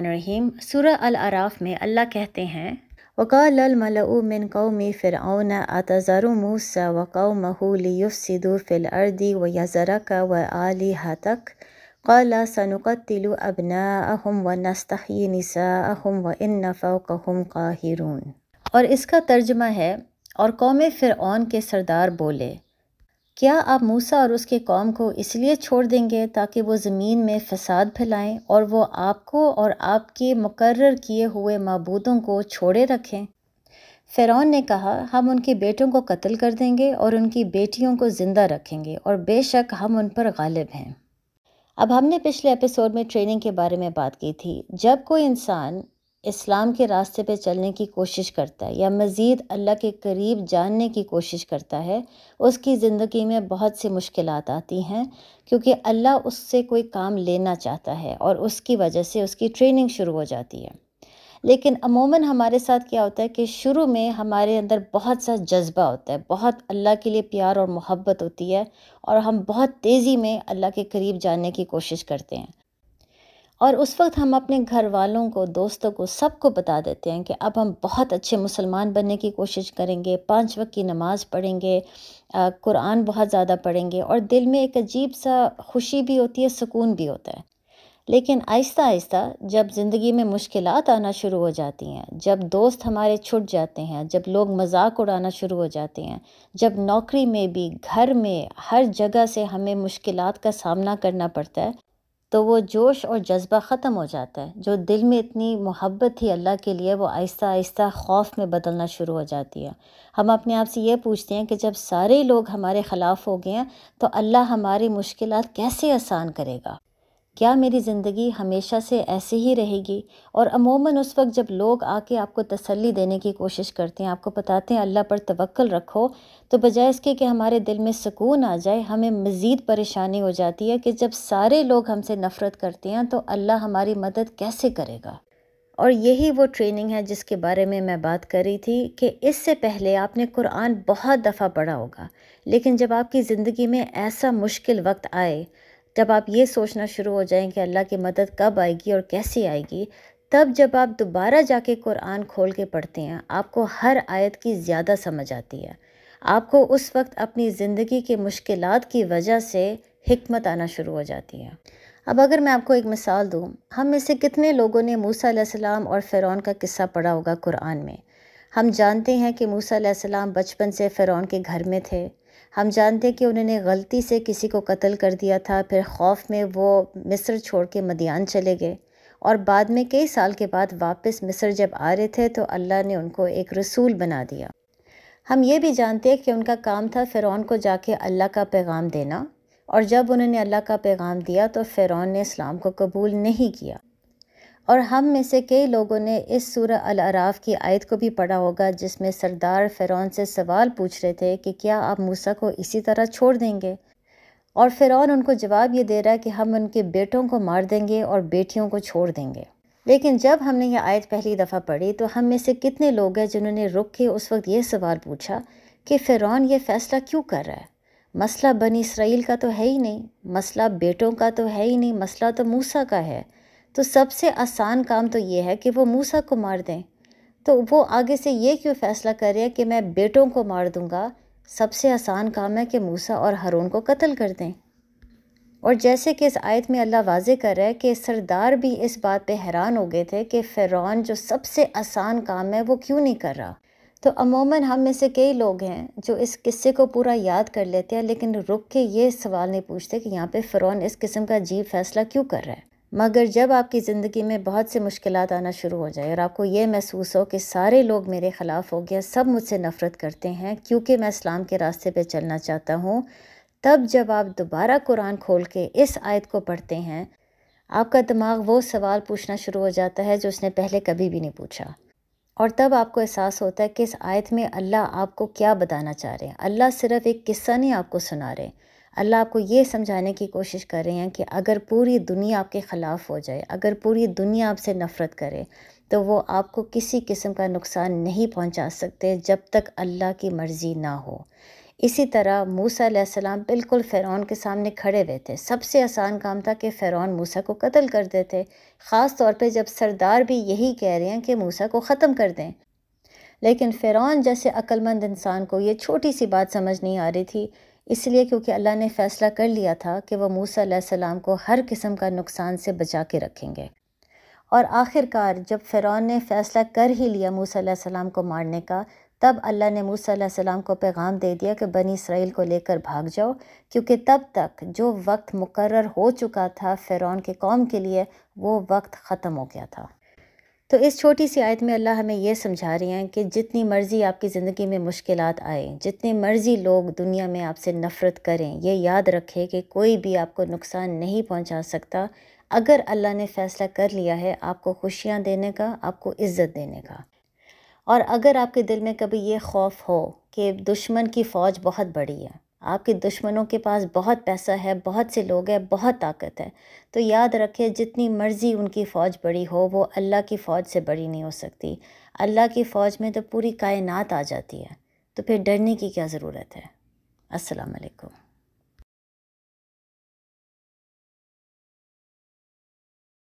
रहीम सुर अल में अल्लाह कहते हैं वकाल मिन कौमी फ़िर अतज़र मूसा व कौमहू फ़िल अर्दी व यज़रक व आली हतक कला सनुकत्तिलु अहम व नस्तही अहम व इन फ़ौकहुम काहिरून और इसका तर्जमा है और कौम फ़िरओन के सरदार बोले क्या आप मूसा और उसके कौम को इसलिए छोड़ देंगे ताकि वो ज़मीन में फसाद फैलाएं और वो आपको और आपके मुकर्र किए हुए मबूदों को छोड़े रखें फ़िरौन ने कहा हम उनके बेटों को कत्ल कर देंगे और उनकी बेटियों को ज़िंदा रखेंगे और बेशक हम उन पर गालिब हैं अब हमने पिछले एपिसोड में ट्रेनिंग के बारे में बात की थी जब कोई इंसान इस्लाम के रास्ते पे चलने की कोशिश करता है या मज़ीद अल्लाह के करीब जानने की कोशिश करता है उसकी ज़िंदगी में बहुत सी मुश्किल आती हैं क्योंकि अल्लाह उससे कोई काम लेना चाहता है और उसकी वजह से उसकी ट्रेनिंग शुरू हो जाती है लेकिन अमूमन हमारे साथ क्या होता है कि शुरू में हमारे अंदर बहुत सा जज्बा होता है बहुत अल्लाह के लिए प्यार और मोहब्बत होती है और हम बहुत तेज़ी में अल्लाह के करीब जाने की कोशिश करते हैं और उस वक्त हम अपने घर वालों को दोस्तों को सबको बता देते हैं कि अब हम बहुत अच्छे मुसलमान बनने की कोशिश करेंगे पांच वक्त की नमाज़ पढ़ेंगे कुरान बहुत ज़्यादा पढ़ेंगे और दिल में एक अजीब सा खुशी भी होती है सुकून भी होता है लेकिन आहिस्ता आहिस्ता जब ज़िंदगी में मुश्किल आना शुरू हो जाती हैं जब दोस्त हमारे छुट जाते हैं जब लोग मजाक उड़ाना शुरू हो जाते हैं जब नौकरी में भी घर में हर जगह से हमें मुश्किल का सामना करना पड़ता है तो वो जोश और जज्बा ख़त्म हो जाता है जो दिल में इतनी मोहब्बत थी अल्लाह के लिए वो आहिस्ता आहिस्ता खौफ में बदलना शुरू हो जाती है हम अपने आप से ये पूछते हैं कि जब सारे लोग हमारे ख़िलाफ़ हो गए हैं तो अल्लाह हमारी मुश्किल कैसे आसान करेगा क्या मेरी ज़िंदगी हमेशा से ऐसे ही रहेगी और अमूमन उस वक्त जब लोग आके आपको तसल्ली देने की कोशिश करते हैं आपको बताते हैं अल्लाह पर तवक्ल रखो तो बजाय इसके कि हमारे दिल में सुकून आ जाए हमें मज़ीद परेशानी हो जाती है कि जब सारे लोग हमसे नफ़रत करते हैं तो अल्लाह हमारी मदद कैसे करेगा और यही वो ट्रेनिंग है जिसके बारे में मैं बात कर रही थी कि इससे पहले आपने कुरान बहुत दफ़ा पढ़ा होगा लेकिन जब आपकी ज़िंदगी में ऐसा मुश्किल वक्त आए जब आप ये सोचना शुरू हो जाएं कि अल्लाह की मदद कब आएगी और कैसे आएगी तब जब आप दोबारा जाके कुरान खोल के पढ़ते हैं आपको हर आयत की ज़्यादा समझ आती है आपको उस वक्त अपनी ज़िंदगी के मुश्किल की वजह से हमत आना शुरू हो जाती है अब अगर मैं आपको एक मिसाल दूँ हम में से कितने लोगों ने मूसा सलाम और फ़िरौन का किस्सा पढ़ा होगा कुरान में हम जानते हैं कि मूसा सलाम बचपन से फ़िरौन के घर में थे हम जानते हैं कि उन्होंने गलती से किसी को कत्ल कर दिया था फिर खौफ में वो मिस्र छोड़ के मदियान चले गए और बाद में कई साल के बाद वापस मिस्र जब आ रहे थे तो अल्लाह ने उनको एक रसूल बना दिया हम ये भी जानते हैं कि उनका काम था फ़िरौन को जाके अल्लाह का पैगाम देना और जब उन्होंने अल्लाह का पैगाम दिया तो फ़िरौन ने इस्लाम को कबूल नहीं किया और हम में से कई लोगों ने इस सूर अल-अराफ की आयत को भी पढ़ा होगा जिसमें सरदार फ़िरौन से सवाल पूछ रहे थे कि क्या आप मूसा को इसी तरह छोड़ देंगे और फ़िरौन उनको जवाब ये दे रहा है कि हम उनके बेटों को मार देंगे और बेटियों को छोड़ देंगे लेकिन जब हमने यह आयत पहली दफ़ा पढ़ी तो हम में से कितने लोग हैं जिन्होंने रुक के उस वक्त ये सवाल पूछा कि फ़िरौन ये फ़ैसला क्यों कर रहा है मसला बनी इसराइल का तो है ही नहीं मसला बेटों का तो है ही नहीं मसला तो मूसा का है तो सबसे आसान काम तो ये है कि वो मूसा को मार दें तो वो आगे से ये क्यों फैसला कर रहे हैं कि मैं बेटों को मार दूंगा सबसे आसान काम है कि मूसा और हारून को कत्ल कर दें और जैसे कि इस आयत में अल्लाह वाजे कर रहा है कि सरदार भी इस बात पे हैरान हो गए थे कि फ़िरौन जो सबसे आसान काम है वो क्यों नहीं कर रहा तो अमूमन हम में से कई लोग हैं जो इस किस्से को पूरा याद कर लेते हैं लेकिन रुक के ये सवाल नहीं पूछते कि यहाँ पे फ़िरौन इस किस्म का अजीब फ़ैसला क्यों कर रहा है मगर जब आपकी ज़िंदगी में बहुत से मुश्किल आना शुरू हो जाए और आपको ये महसूस हो कि सारे लोग मेरे ख़िलाफ़ हो गया सब मुझसे नफ़रत करते हैं क्योंकि मैं इस्लाम के रास्ते पर चलना चाहता हूँ तब जब आप दोबारा कुरान खोल के इस आयत को पढ़ते हैं आपका दिमाग वो सवाल पूछना शुरू हो जाता है जो उसने पहले कभी भी नहीं पूछा और तब आपको एहसास होता है कि इस आयत में अल्लाह आपको क्या बताना चाह रहे हैं अल्लाह सिर्फ़ एक किस्सा नहीं आपको सुना रहे अल्लाह आपको ये समझाने की कोशिश कर रहे हैं कि अगर पूरी दुनिया आपके ख़िलाफ़ हो जाए अगर पूरी दुनिया आपसे नफ़रत करे तो वो आपको किसी किस्म का नुकसान नहीं पहुंचा सकते जब तक अल्लाह की मर्ज़ी ना हो इसी तरह मूसा सलाम बिल्कुल फ़िरौन के सामने खड़े हुए थे सबसे आसान काम था कि फ़िरौन मूसा को कत्ल कर देते ख़ास तौर पे जब सरदार भी यही कह रहे हैं कि मूसा को ख़त्म कर दें लेकिन फ़िरौन जैसे अक्लमंद इंसान को ये छोटी सी बात समझ नहीं आ रही थी इसलिए क्योंकि अल्लाह ने फ़ैसला कर लिया था कि वह मूसा सलाम को हर किस्म का नुकसान से बचा के रखेंगे और आखिरकार जब फ़िरौन ने फ़ैसला कर ही लिया मूसा सलाम को मारने का तब अल्लाह ने मूसा सलाम को पैगाम दे दिया कि बनी इसराइल को लेकर भाग जाओ क्योंकि तब तक जो वक्त मुकर हो चुका था फ़िरौन के कौम के लिए वो वक्त ख़त्म हो गया था तो इस छोटी सी आयत में अल्लाह हमें यह समझा रहे हैं कि जितनी मर्ज़ी आपकी ज़िंदगी में मुश्किल आए जितनी मर्ज़ी लोग दुनिया में आपसे नफ़रत करें ये याद रखें कि कोई भी आपको नुकसान नहीं पहुँचा सकता अगर अल्लाह ने फ़ैसला कर लिया है आपको खुशियाँ देने का आपको इज़्ज़त देने का और अगर आपके दिल में कभी ये खौफ हो कि दुश्मन की फ़ौज बहुत बड़ी है आपके दुश्मनों के पास बहुत पैसा है बहुत से लोग हैं बहुत ताकत है तो याद रखें जितनी मर्ज़ी उनकी फ़ौज बड़ी हो वो अल्लाह की फ़ौज से बड़ी नहीं हो सकती अल्लाह की फ़ौज में तो पूरी कायनात आ जाती है तो फिर डरने की क्या ज़रूरत है वालेकुम